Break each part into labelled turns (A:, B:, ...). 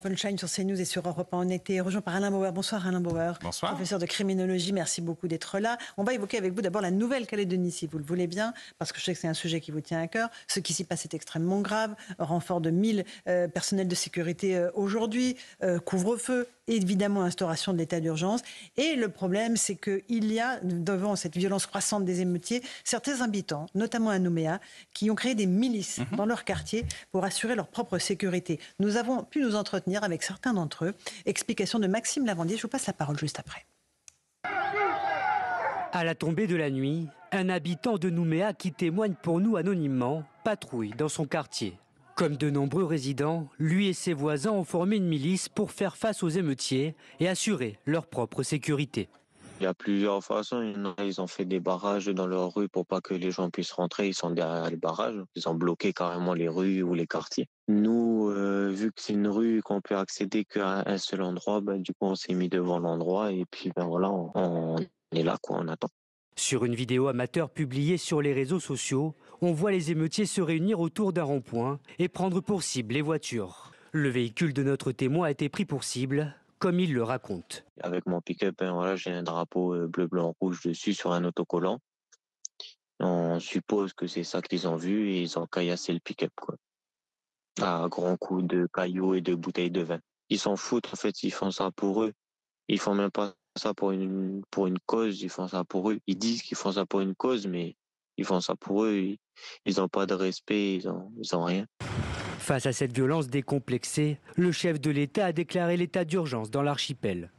A: Sunshine sur CNews et sur Europe 1 en été, rejoint par Alain Bauer. Bonsoir Alain Bauer. Bonsoir. Professeur de criminologie, merci beaucoup d'être là. On va évoquer avec vous d'abord la Nouvelle-Calédonie, si vous le voulez bien, parce que je sais que c'est un sujet qui vous tient à cœur. Ce qui s'y passe est extrêmement grave. Renfort de 1000 euh, personnels de sécurité euh, aujourd'hui, euh, couvre-feu, évidemment instauration de l'état d'urgence. Et le problème, c'est qu'il y a, devant cette violence croissante des émeutiers, certains habitants, notamment à Nouméa, qui ont créé des milices mhm. dans leur quartier pour assurer leur propre sécurité. Nous avons pu nous entretenir avec certains d'entre eux. Explication de Maxime Lavandier, je vous passe la parole juste après. À la tombée de la nuit, un habitant de Nouméa qui témoigne pour nous anonymement patrouille dans son quartier. Comme de nombreux résidents, lui et ses voisins ont formé une milice pour faire face aux émeutiers et assurer leur propre sécurité.
B: Il y a plusieurs façons. ils ont fait des barrages dans leur rue pour pas que les gens puissent rentrer. Ils sont derrière les barrages. Ils ont bloqué carrément les rues ou les quartiers. Nous, euh, vu que c'est une rue qu'on peut accéder qu'à un seul endroit, bah, du coup, on s'est mis devant l'endroit et puis ben voilà, on, on est là, quoi, on attend.
A: Sur une vidéo amateur publiée sur les réseaux sociaux, on voit les émeutiers se réunir autour d'un rond-point et prendre pour cible les voitures. Le véhicule de notre témoin a été pris pour cible comme il le raconte.
B: Avec mon pick-up, hein, voilà, j'ai un drapeau euh, bleu, blanc, rouge dessus sur un autocollant. On suppose que c'est ça qu'ils ont vu et ils ont caillassé le pick-up, quoi. À grands coups de cailloux et de bouteilles de vin. Ils s'en foutent, en fait, ils font ça pour eux. Ils font même pas ça pour une, pour une cause, ils font ça pour eux. Ils disent qu'ils font ça pour une cause, mais ils font ça pour eux. Ils n'ont pas de respect, ils n'ont ils ont rien.
A: Face à cette violence décomplexée, le chef de l'État a déclaré l'état d'urgence dans l'archipel.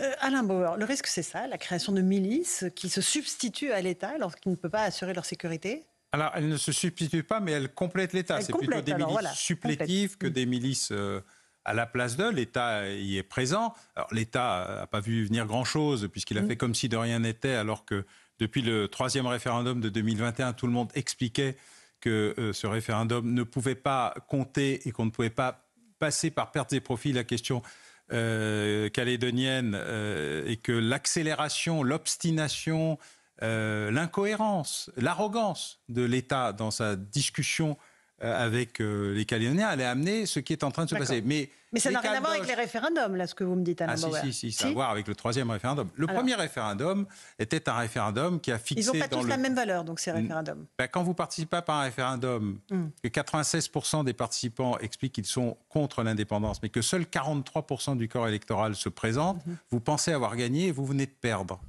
A: Euh, Alain Bauer, le risque c'est ça, la création de milices qui se substituent à l'État lorsqu'il ne peut pas assurer leur sécurité
C: Alors elles ne se substituent pas mais elles complètent l'État. C'est plutôt des milices supplétives que des milices... Euh, à la place d'eux. L'État y est présent. Alors l'État n'a pas vu venir grand-chose puisqu'il a mm. fait comme si de rien n'était alors que depuis le troisième référendum de 2021, tout le monde expliquait que euh, ce référendum ne pouvait pas compter et qu'on ne pouvait pas passer par perte des profits la question euh, calédonienne euh, et que l'accélération, l'obstination, l'incohérence, l'arrogance de l'État dans sa discussion euh, avec euh, les Calédoniens allait amener ce qui est en train de se passer. Mais, ça n'a rien à voir avec les
A: référendums, là, ce que vous me dites, Alain Ah si, si, si, ça a à voir
C: avec le troisième référendum. Le premier référendum était un référendum qui a fixé... Ils n'ont pas tous la même
A: valeur, donc ces référendums.
C: Ben, quand vous participez pas à un référendum, hmm. que 96% des participants expliquent qu'ils sont contre l'indépendance, mais que seuls 43% du corps électoral se présente, mhm. vous pensez avoir gagné et vous venez de perdre.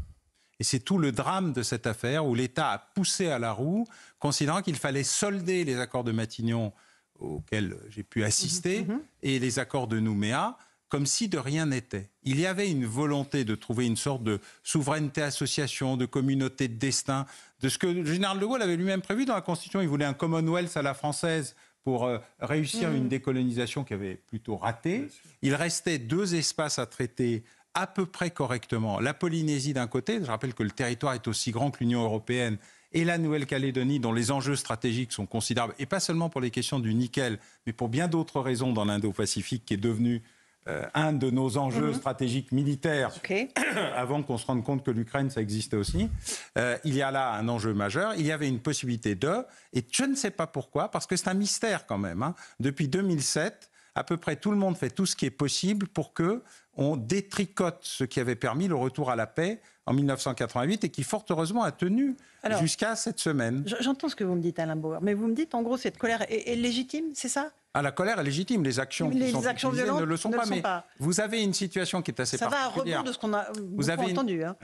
C: Et c'est tout le drame de cette affaire où l'État a poussé à la roue, considérant qu'il fallait solder les accords de Matignon auxquels j'ai pu assister mhm, mhm. et les accords de Nouméa comme si de rien n'était. Il y avait une volonté de trouver une sorte de souveraineté association, de communauté de destin, de ce que le général de Gaulle avait lui-même prévu dans la Constitution. Il voulait un Commonwealth à la française pour euh, réussir mhm. une décolonisation qui avait plutôt raté. Il restait deux espaces à traiter à peu près correctement la Polynésie d'un côté, je rappelle que le territoire est aussi grand que l'Union européenne, et la Nouvelle-Calédonie, dont les enjeux stratégiques sont considérables, et pas seulement pour les questions du nickel, mais pour bien d'autres raisons dans l'Indo-Pacifique, qui est devenu euh, un de nos enjeux mhm. stratégiques militaires, avant qu'on se rende compte que l'Ukraine, ça existait aussi. Euh, il y a là un enjeu majeur, il y avait une possibilité de, et je ne sais pas pourquoi, parce que c'est un mystère quand même, hein. depuis 2007, à peu près tout le monde fait tout ce qui est possible pour que on détricote ce qui avait permis le retour à la paix en 1988 et qui fort heureusement a tenu jusqu'à cette semaine.
A: J'entends ce que vous me dites, Alain Bauer, mais vous me dites en gros cette colère est, légitime, c'est ça
C: ah, la colère est légitime, les actions actions violentes ne le sont pas, mais vous avez une situation qui est assez ça particulière. Ça va à de
A: ce qu'on a entendu. Hein.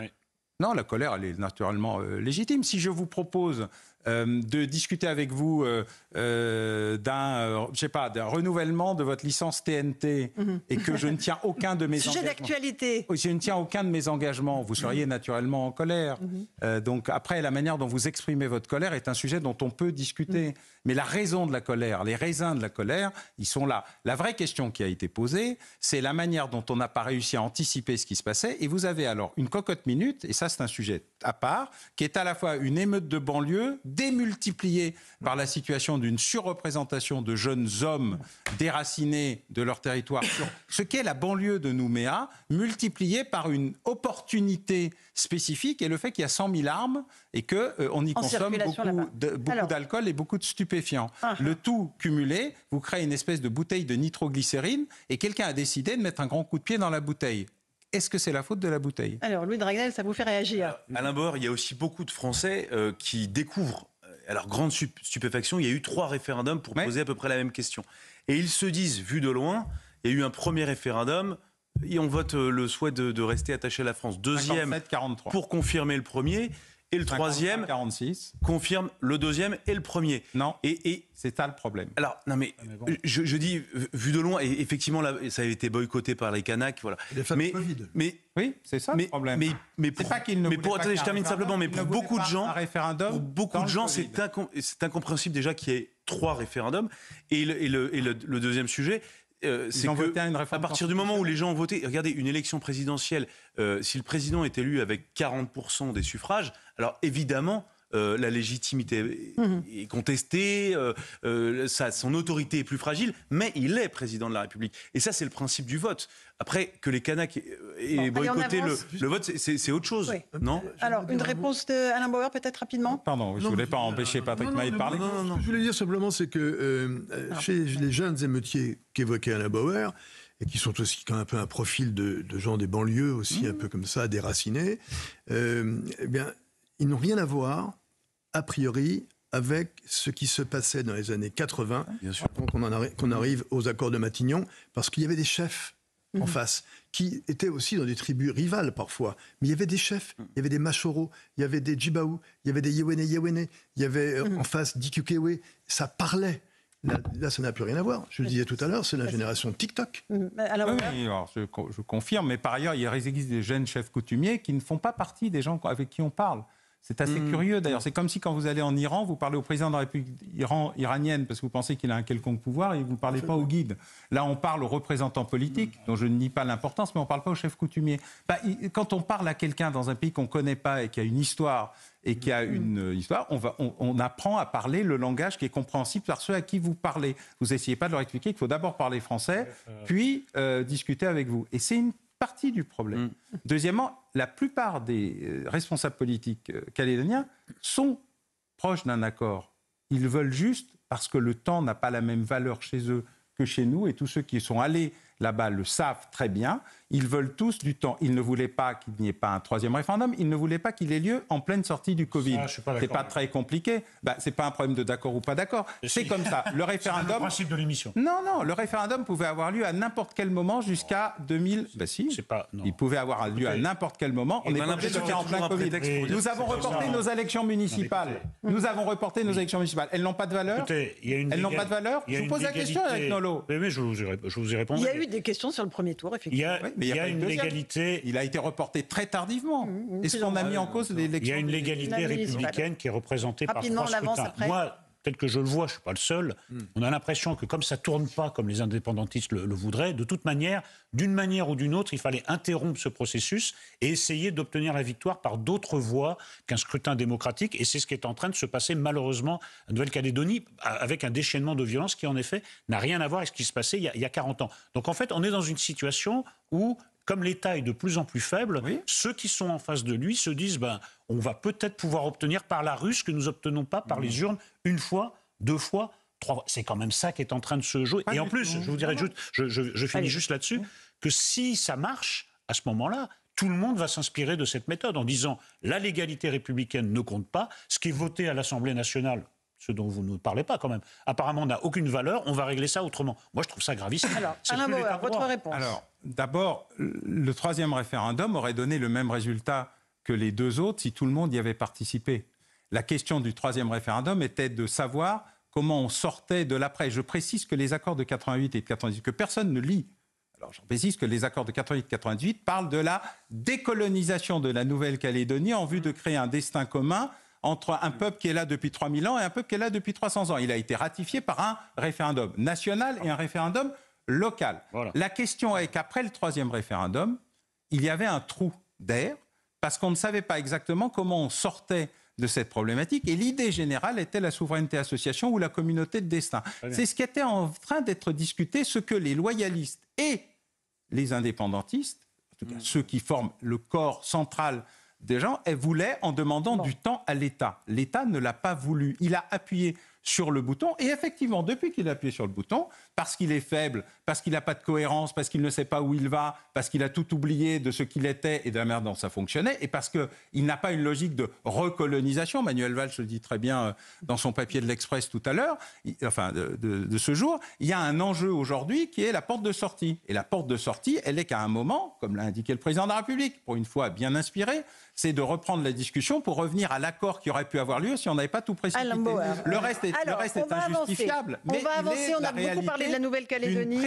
C: Non, la colère, elle est naturellement euh, légitime. Si je vous propose euh, de discuter avec vous euh, euh, d'un, pas, d'un renouvellement de votre licence TNT mhm. et que je ne tiens aucun de mes Sujet d'actualité. Je ne tiens aucun de mes engagements. Vous seriez mhm. naturellement en colère. Mhm. donc après, la manière dont vous exprimez votre colère est un sujet dont on peut discuter. Mais la raison de la colère, les raisins de la colère, ils sont là. La vraie question qui a été posée, c'est la manière dont on n'a pas réussi à anticiper ce qui se passait. Et vous avez alors une cocotte minute, et ça c'est un sujet à part, qui est à la fois une émeute de banlieue démultiplié par la situation d'une surreprésentation de jeunes hommes déracinés de leur territoire sur ce qu'est la banlieue de Nouméa, multiplié par une opportunité spécifique et le fait qu'il y a 100 000 armes et qu'on euh, on y consomme beaucoup d'alcool et beaucoup de stupéfiants. Ah. Le tout cumulé vous crée une espèce de bouteille de nitroglycérine et quelqu'un a décidé de mettre un grand coup de pied dans la bouteille. Est-ce que c'est la faute de la bouteille
A: Alors, Louis Dragnel, ça vous fait réagir.
D: À Alain il y a aussi beaucoup de Français euh, qui découvrent. Alors, euh, grande stupéfaction, il y a eu trois référendums pour poser à peu près la même question. Et ils se disent, vu de loin, il y a eu un premier référendum, et on vote euh, le souhait de, rester attaché à la France. Deuxième, pour confirmer le premier et le troisième 46. confirme le deuxième et le premier. Non. Et, c'est ça le problème. Alors non mais, ah, je, dis vu de loin et effectivement ça a été boycotté par les Kanaks voilà. mais, mais oui c'est ça le problème. Mais pour, pas attendez je termine simplement mais pour beaucoup de gens pour beaucoup de gens c'est c'est incompréhensible déjà qu'il y ait trois référendums et et le deuxième sujet euh, c'est à, partir du moment où les gens ont voté, regardez, une élection présidentielle, euh, si le président est élu avec 40% des suffrages, alors évidemment, euh, la légitimité est mhm. contestée, euh, euh, son autorité est plus fragile, mais il est président de la République. Et ça, c'est le principe du vote. Après, que les Kanaks aient, boycotté le, vote, c'est autre chose, non Alors, une
A: réponse d'Alain Bauer, peut-être rapidement Pardon, je ne
D: voulais pas empêcher Patrick Maï de parler. Non, non, non. je voulais dire simplement, c'est que ah. chez les jeunes émeutiers qu'évoquait Alain Bauer, et qui sont aussi quand même un peu un profil de, gens des banlieues aussi, un mmh. peu comme ça, déracinés, eh bien, ils n'ont rien à voir a priori avec ce qui se passait dans les années 80, qu'on arrive, arrive aux accords de Matignon, parce qu'il y avait des chefs en mhm. face, qui étaient aussi dans des tribus rivales parfois. Mais il y avait des chefs, mhm. il y avait des Machoro, il y avait des Djibaou, il y avait des Yewene Yewene, il y avait euh, mhm. en face Dikukewe, ça parlait. Là, ça n'a plus rien à voir. Je le disais tout à l'heure, c'est la génération TikTok. Ah
C: je, je, confirme, mais par ailleurs, il existe des jeunes chefs coutumiers qui ne font pas partie des gens avec qui on parle. C'est assez hmm. curieux d'ailleurs. C'est comme si quand vous allez en Iran, vous parlez au président de la République iranienne parce que vous pensez qu'il a un quelconque pouvoir et vous ne parlez pas au guide. Là, on parle aux représentants politiques, hmm. dont je ne nie pas l'importance, mais on ne parle pas au chef coutumier. Bah, quand on parle à quelqu'un dans un pays qu'on ne connaît pas et qui a une histoire et qui a hmm. une euh, histoire, on, va, on, apprend à parler le langage qui est compréhensible par ceux à qui vous parlez. Vous n'essayez pas de leur expliquer qu'il faut d'abord parler français, puis euh, discuter avec vous. Et c'est une partie du problème. Mm. Deuxièmement, la plupart des euh, responsables politiques euh, calédoniens sont proches d'un accord. Ils veulent juste, parce que le temps n'a pas la même valeur chez eux que chez nous, et tous ceux qui sont allés là-bas le savent très bien. Ils veulent tous du temps. Ils ne voulaient pas qu'il n'y ait pas un troisième référendum. Ils ne voulaient pas qu'il ait lieu en pleine sortie du Covid. C'est pas, pas très compliqué. Bah, c'est pas un problème de d'accord ou pas d'accord. C'est comme ça. Le référendum. principe de l'émission. Non, non. Le référendum pouvait avoir lieu à n'importe quel moment jusqu'à 2000. Bah si. Pas, Il pouvait avoir lieu à n'importe quel moment. On est de en plein Covid. nous avons reporté nos élections municipales. nous avons reporté nos élections municipales. Elles n'ont pas de
A: valeur. y a une Elles n'ont pas de valeur. Je vous pose la question, Eric Nolot.
E: Mais, je, vous ai, répondu. y a
A: des questions sur le premier tour, effectivement. Il y a, mais il y a, une
E: légalité. Il a été reporté très tardivement. Mm, mm, Est-ce qu'on a mis en cause ah l'élection Il y a une légalité républicaine qui est représentée par trois scrutins tel que je le vois, je ne suis pas le seul, hmm. on a l'impression que comme ça tourne pas comme les indépendantistes le, voudraient, de toute manière, d'une manière ou d'une autre, il fallait interrompre ce processus et essayer d'obtenir la victoire par d'autres voies qu'un scrutin démocratique. Et c'est ce qui est en train de se passer malheureusement à Nouvelle-Calédonie, avec un déchaînement de violence qui, en effet, n'a rien à voir avec ce qui se passait il y a, il y a 40 ans. Donc en fait, on est dans une situation où comme l'État est de plus en plus faible, ceux qui sont en face de lui se disent ben, on va peut-être pouvoir obtenir par la ce que nous n'obtenons pas par les urnes une fois, deux fois, trois fois. C'est quand même ça qui est en train de se jouer. Et en plus, je vous dirais juste, je, finis juste là-dessus, que si ça marche, à ce moment-là, tout le monde va s'inspirer de cette méthode en disant la légalité républicaine ne compte pas, ce qui est voté à l'Assemblée nationale ce dont vous ne parlez pas quand même, apparemment on n'a aucune valeur, on va régler ça autrement. Moi, je trouve ça gravissime. Alors, Alain votre réponse. Alors,
C: d'abord, le troisième référendum aurait donné le même résultat que les deux autres si tout le monde y avait participé. La question du troisième référendum était de savoir comment on sortait de l'après. Je précise que les accords de 88 et de 98, que personne ne lit. Alors, j'en précise que les accords de 88-98 et de parlent de la décolonisation de la Nouvelle-Calédonie en vue de créer un destin commun entre un peuple qui est là depuis 3000 ans et un peuple qui est là depuis 300 ans. Il a été ratifié par un référendum national et un référendum local. La question est qu'après le troisième référendum, il y avait un trou d'air parce qu'on ne savait pas exactement comment on sortait de cette problématique. Et l'idée générale était la souveraineté association ou la communauté de destin. C'est ce qui était en train d'être discuté, ce que les loyalistes et les indépendantistes, en tout cas hmm. ceux qui forment le corps central des gens, elle voulait en demandant du temps à l'État. L'État ne l'a pas voulu. Il a appuyé sur le bouton. Et effectivement, depuis qu'il a appuyé sur le bouton, parce qu'il est faible, parce qu'il n'a pas de cohérence, parce qu'il ne sait pas où il va, parce qu'il a tout oublié de ce qu'il était et de la manière dont ça fonctionnait, et parce qu'il n'a pas une logique de recolonisation, Manuel Valls le dit très bien euh, dans son papier de l'Express tout à l'heure, enfin de, ce jour, il y a un enjeu aujourd'hui qui est la porte de sortie. Et la porte de sortie, elle est qu'à un moment, comme l'a indiqué le président de la République, pour une fois bien inspiré, c'est de reprendre la discussion pour revenir à l'accord qui aurait pu avoir lieu si on n'avait pas tout précipité. Le reste est alors, on va avancer. On a beaucoup parlé de la Nouvelle-Calédonie.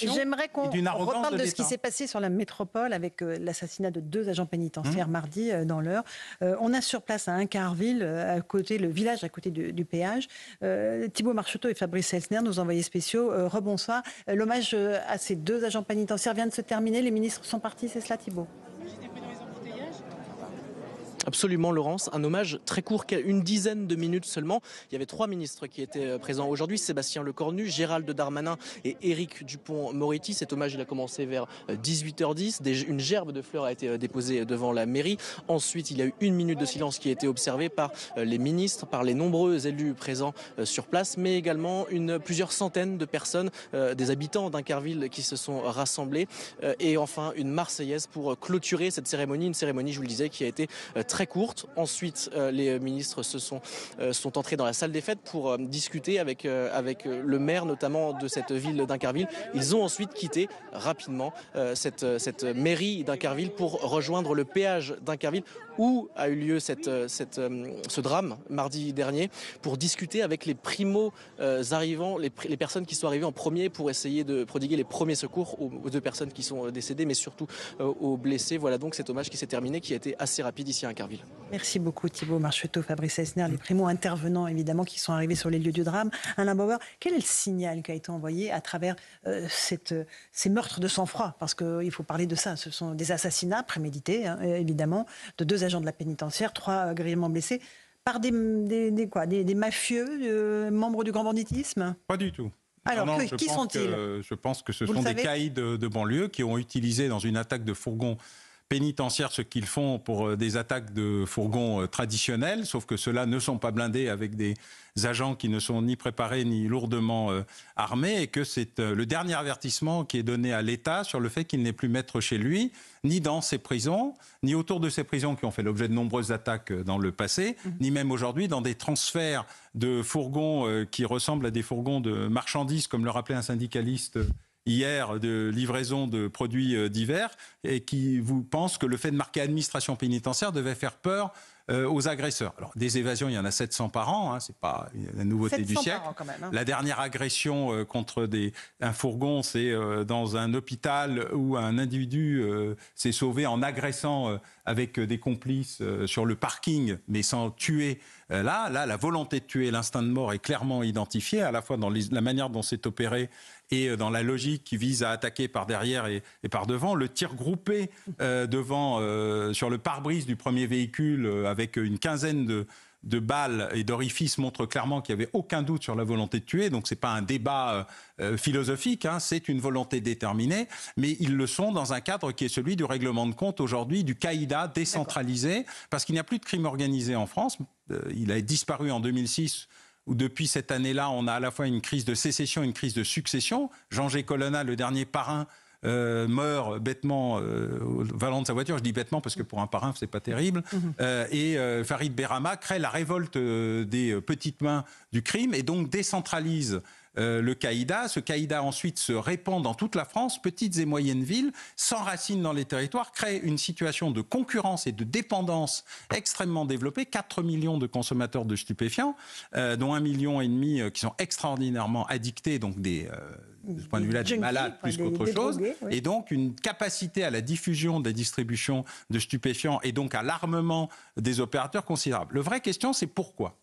C: J'aimerais qu'on reparle de, ce qui s'est
A: passé sur la métropole avec euh, l'assassinat de deux agents pénitentiaires hum. mardi euh, dans l'heure. Euh, on a sur place à Incarville, à côté le village à côté du péage, Thibault Marcheteau et Fabrice Elsner, nos envoyés spéciaux. rebonsoir. L'hommage à ces deux agents pénitentiaires vient de se terminer. Les ministres sont partis. C'est cela, Thibault
B: Absolument, Laurence. Un hommage très court, une dizaine de minutes seulement. Il y avait trois ministres qui étaient euh, présents aujourd'hui Sébastien Lecornu, Gérald Darmanin et Éric Dupont-Moretti. Cet hommage, il a commencé vers 18h10. Euh, une gerbe de fleurs a été euh, déposée devant la mairie. Ensuite, il y a eu une minute de silence qui a été observée par les ministres, par les nombreux élus présents sur place, mais également une, plusieurs centaines de personnes, des habitants d'Incarville qui se sont rassemblés. Et enfin, une Marseillaise pour clôturer cette cérémonie. Une cérémonie, je vous le disais, qui a été très très courte. Ensuite, euh, les ministres se sont, euh, sont entrés dans la salle des fêtes pour euh, discuter avec, avec le maire notamment de cette ville d'Incarville. Ils ont ensuite quitté rapidement cette, cette mairie d'Incarville pour rejoindre le péage d'Incarville où a eu lieu cette, euh, cette, euh, ce drame mardi dernier pour discuter avec les primo arrivants, les, personnes qui sont arrivées en premier pour essayer de prodiguer les premiers secours aux, deux personnes qui sont euh, décédées, mais surtout aux blessés. Voilà donc cet hommage qui s'est terminé, qui a été assez rapide ici à Carville.
A: Merci beaucoup Thibault Marcheteau, Fabrice Esner, les primo intervenants évidemment qui sont arrivés sur les lieux du drame. Alain Bauer, quel est le signal qui a été envoyé à travers cette, ces meurtres de sang-froid Parce qu'il faut parler de ça, ce sont des assassinats prémédités hein, évidemment de deux agents de la pénitentiaire, trois euh, grièvement blessés par des, quoi, des, mafieux, euh, membres du grand banditisme Pas du tout. Alors, qui sont-ils
C: Je pense que ce sont des caïds de, de, banlieue qui ont utilisé dans une attaque de fourgon pénitentiaires ce qu'ils font pour euh, des attaques de fourgons euh, traditionnels, sauf que ceux-là ne sont pas blindés avec des agents qui ne sont ni préparés ni lourdement euh, armés, et que c'est le dernier avertissement qui est donné à l'État sur le fait qu'il n'est plus maître chez lui, ni dans ses prisons, ni autour de ses prisons qui ont fait l'objet de nombreuses attaques dans le passé, mmh. ni même aujourd'hui dans des transferts de fourgons qui ressemblent à des fourgons de marchandises, comme le rappelait un syndicaliste hier de livraison de produits euh, divers et qui vous pense que le fait de marquer administration pénitentiaire devait faire peur euh, aux agresseurs. Alors, des évasions, il y en a 700 par an, hein, c'est pas la nouveauté du siècle. Hein. La dernière agression euh, contre des, un fourgon, c'est dans un hôpital où un individu s'est sauvé en agressant avec euh, des complices euh, sur le parking, mais sans tuer. Euh, là, là, la volonté de tuer, l'instinct de mort est clairement identifié, à la fois dans la manière dont c'est opéré et dans la logique qui vise à attaquer par derrière et, par devant. Le tir groupé devant sur le pare-brise du premier véhicule avec une quinzaine de de balles et d'orifices montrent clairement qu'il n'y avait aucun doute sur la volonté de tuer. Donc, ce n'est pas un débat euh, euh, philosophique, hein. c'est une volonté déterminée. Mais ils le sont dans un cadre qui est celui du règlement de compte aujourd'hui, du CAIDA décentralisé, parce qu'il n'y a plus de crime organisé en France. Euh, il a disparu en 2006 ou depuis cette année-là, on a à la fois une crise de sécession, une crise de succession. Jean G. Colonna, le dernier parrain euh, meurt bêtement euh, au volant de sa voiture. Je dis bêtement parce que pour un parrain, c'est pas terrible. Mhm. Euh, et Farid Berama crée la révolte des petites mains du crime et donc décentralise euh, le caïda. Ce caïda ensuite se répand dans toute la France, petites et moyennes villes, s'enracine dans les territoires, crée une situation de concurrence et de dépendance extrêmement développée. 4 millions de consommateurs de stupéfiants, euh, dont 1,5 million et demi euh, qui sont extraordinairement addictés, donc des point de vue-là, des malades plus qu'autre chose. Et donc, une capacité à la diffusion des distributions de stupéfiants et donc à l'armement des opérateurs considérable. Le vraie question, c'est pourquoi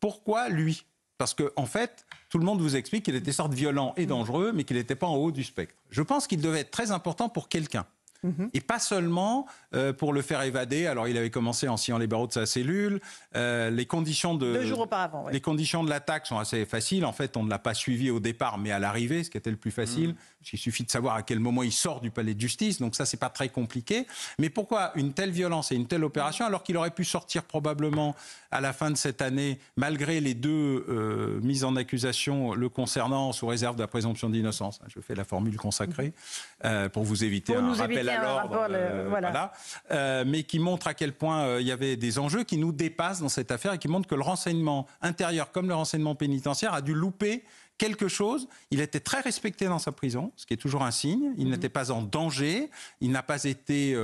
C: Pourquoi lui Parce que, en fait, tout le monde vous explique qu'il était sorte violent et mm. dangereux, mais qu'il n'était pas en haut du spectre. Je pense qu'il devait être très important pour quelqu'un. Mhm. Et pas seulement euh, pour le faire évader. Alors, il avait commencé en sciant les barreaux de sa cellule. Euh, les conditions de. Les conditions de l'attaque sont assez faciles. En fait, on ne l'a pas suivi au départ, mais à l'arrivée, ce qui était le plus facile. Mhm. Il suffit de savoir à quel moment il sort du palais de justice. Donc, ça, c'est pas très compliqué. Mais pourquoi une telle violence et une telle opération, alors qu'il aurait pu sortir probablement à la fin de cette année, malgré les deux euh, mises en accusation le concernant sous réserve de la présomption d'innocence Je fais la formule consacrée mhm. pour vous éviter un rappel euh, voilà. Euh, mais qui montre à quel point euh, il y avait des enjeux qui nous dépassent dans cette affaire et qui montre que le renseignement intérieur comme le renseignement pénitentiaire a dû louper quelque chose. Il était très respecté dans sa prison, ce qui est toujours un signe. Il mhm. n'était pas en danger. Il n'a pas été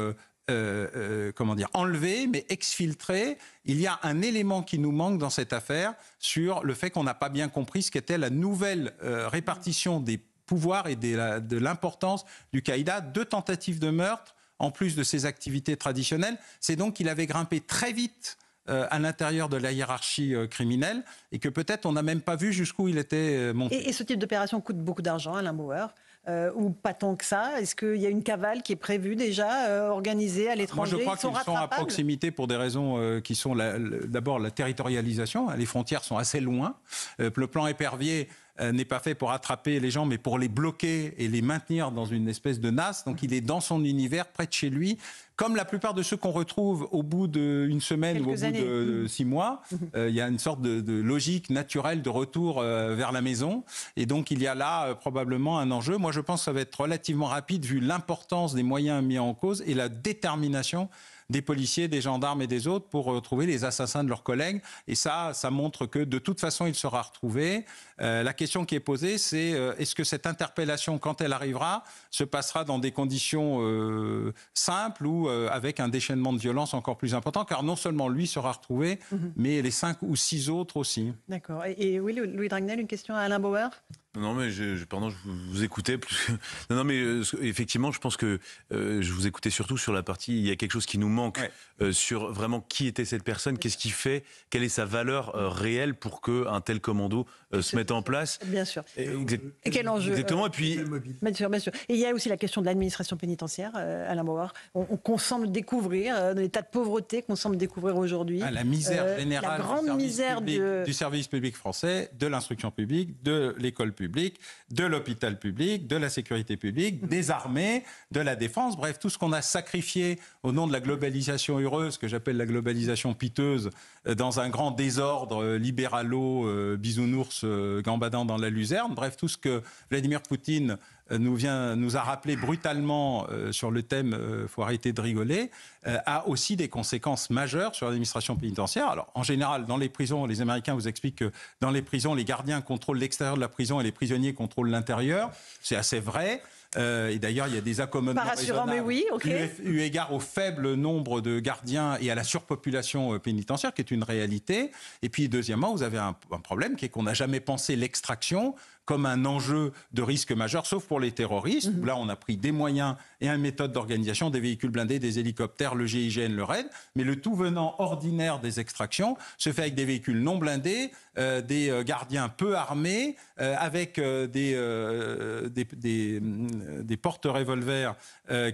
C: comment dire enlevé, mais exfiltré. Il y a un élément qui nous manque dans cette affaire sur le fait qu'on n'a pas bien compris ce qu'était la nouvelle répartition des pouvoir et de, l'importance du Qaïda. Deux tentatives de meurtre, en plus de ses activités traditionnelles. C'est donc qu'il avait grimpé très vite euh, à l'intérieur de la hiérarchie euh, criminelle et que peut-être on n'a même pas vu jusqu'où il était euh, monté.
A: Et, ce type d'opération coûte beaucoup d'argent, à Bauer ou pas tant que ça Est-ce qu'il y a une cavale qui est prévue déjà, organisée à l'étranger Moi, je crois qu'ils sont, à proximité
C: pour des raisons qui sont d'abord la territorialisation. Hein, les frontières sont assez loin. le plan épervier euh, n'est pas fait pour attraper les gens, mais pour les bloquer et les maintenir dans une espèce de nasse. Donc il est dans son univers, près de chez lui. Comme la plupart de ceux qu'on retrouve au bout d'une semaine ou au bout de euh, six mois, euh, il y a une sorte de, logique naturelle de retour vers la maison. Et donc il y a là probablement un enjeu. Moi je pense que ça va être relativement rapide vu l'importance des moyens mis en cause et la détermination des policiers, des gendarmes et des autres pour retrouver euh, les assassins de leurs collègues. Et ça, ça montre que de toute façon, il sera retrouvé. Euh, la question qui est posée, c'est euh, est-ce que cette interpellation, quand elle arrivera, se passera dans des conditions simples ou avec un déchaînement de violence encore plus important Car non seulement lui sera retrouvé, mhm. mais les cinq ou six autres aussi.
A: D'accord. Et, et, oui, Louis Dragnel, une question à Alain Bauer
D: non, mais je, je vous, écoutais. Non, mais euh, effectivement, je pense que euh, je vous écoutais surtout sur la partie. Il y a quelque chose qui nous manque euh, sur vraiment qui était cette personne, qu'est-ce qui fait, quelle est sa valeur réelle pour que un tel commando se mette en place. Bien sûr. Et, quel enjeu Exactement. et puis.
A: Bien sûr, bien sûr. Et il y a aussi la question de l'administration pénitentiaire, Alain Bauer, qu'on semble découvrir, l'état de pauvreté qu'on semble découvrir aujourd'hui. Ah, la misère générale grande misère du
C: service public français, de l'instruction publique, de l'école publique de l'hôpital public, de la sécurité publique, mm. des armées, de la défense, bref, tout ce qu'on a sacrifié au nom de la globalisation heureuse, que j'appelle la globalisation piteuse, euh, dans un grand désordre euh, libéralo, euh, bisounours, gambadant dans la luzerne, bref, tout ce que Vladimir Poutine nous, vient, nous a rappelé brutalement euh, sur le thème il euh, faut arrêter de rigoler, euh, a aussi des conséquences majeures sur l'administration pénitentiaire. Alors, en général, dans les prisons, les Américains vous expliquent que dans les prisons, les gardiens contrôlent l'extérieur de la prison et les prisonniers contrôlent l'intérieur. C'est assez vrai. et d'ailleurs, il y a des accommodements. Pas rassurant, mais oui, ok. Eu, égard au faible nombre de gardiens et à la surpopulation pénitentiaire, qui est une réalité. Et puis, deuxièmement, vous avez un, un problème qui est qu'on n'a jamais pensé l'extraction comme un enjeu de risque majeur, sauf pour les terroristes. Mhm. Là, on a pris des moyens et une méthode d'organisation, des véhicules blindés, des hélicoptères, le GIGN, le RAID. Mais le tout venant ordinaire des extractions se fait avec des véhicules non blindés, euh, des euh, gardiens peu armés, euh, avec des, des, des, portes-revolvers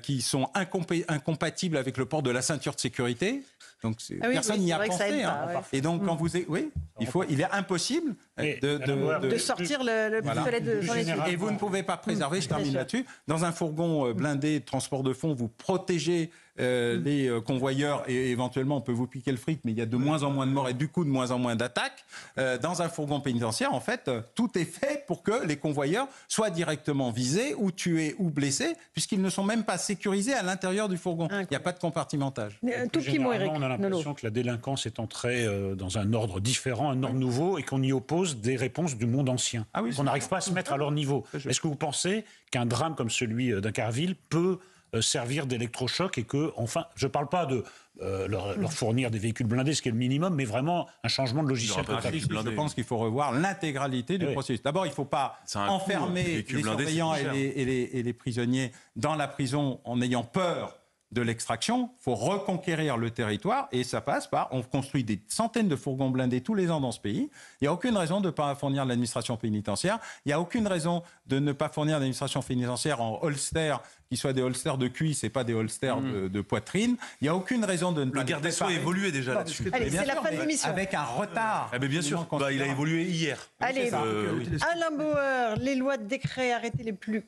C: qui sont incompatibles avec le port de la ceinture de sécurité. Donc ah personne n'y a pensé. Hein. Et donc quand mm. vous, oui, il faut, il est impossible de, de, de, sortir
A: le, pistolet de Et vous ne
C: pouvez pas préserver. je mm. termine là-dessus. Dans un fourgon blindé, transport de fond, vous protégez euh, les euh, convoyeurs, et éventuellement on peut vous piquer le fric, mais il y a de moins en moins de morts et du coup de moins en moins d'attaques, euh, dans un fourgon pénitentiaire, en fait, tout est fait pour que les convoyeurs soient directement visés ou tués ou blessés, puisqu'ils ne sont même pas sécurisés à l'intérieur du fourgon. Il n'y a pas de compartimentage.
A: tout petit On a
E: l'impression que la délinquance est entrée dans un ordre différent, un ordre nouveau, et qu'on y oppose des réponses du monde ancien. Ah qu'on n'arrive pas à se mettre à leur niveau. Est-ce que vous pensez qu'un drame comme celui d'Incarville peut euh, servir d'électrochoc et que, enfin, je ne parle pas de euh, leur, fournir des véhicules blindés, ce qui est le minimum, mais vraiment un changement de logiciel. Je pense
C: qu'il faut revoir l'intégralité du processus. D'abord, il ne faut pas enfermer les, surveillants et les prisonniers dans la prison en ayant peur de l'extraction, faut reconquérir le territoire et ça passe par on construit des centaines de fourgons blindés tous les ans dans ce pays. Il n'y a aucune raison de ne pas fournir l'administration pénitentiaire. Il n'y a aucune raison de ne pas fournir l'administration pénitentiaire en holster qui soit des holsters de cuisse et pas des holsters de, mm. poitrine. Il n'y a aucune raison de ne pas. Le garde des soins évolué déjà là-dessus.
D: c'est la fin de l'émission. Avec un retard. Eh ben, bien sûr, bah, il a évolué hier.
A: Allez, euh, Alain Bauer, les lois de décret arrêtées les plus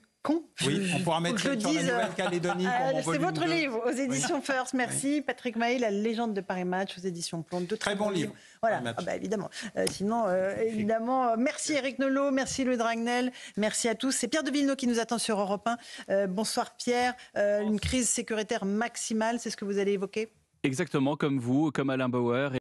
A: oui, on pourra mettre sur dise, la Nouvelle-Calédonie. Euh, c'est votre livre, aux éditions First. Merci. Patrick Maï, La légende de Paris Match, aux éditions Plante. très, bon Livre. Voilà, ah bah, évidemment. Euh, sinon, euh, évidemment, merci Eric Nolot, merci Louis Dragnel, merci à tous. C'est Pierre de Villeneuve qui nous attend sur Europe 1. bonsoir Pierre. une crise sécuritaire maximale, c'est ce que vous allez évoquer
B: Exactement, comme
C: vous, comme Alain Bauer.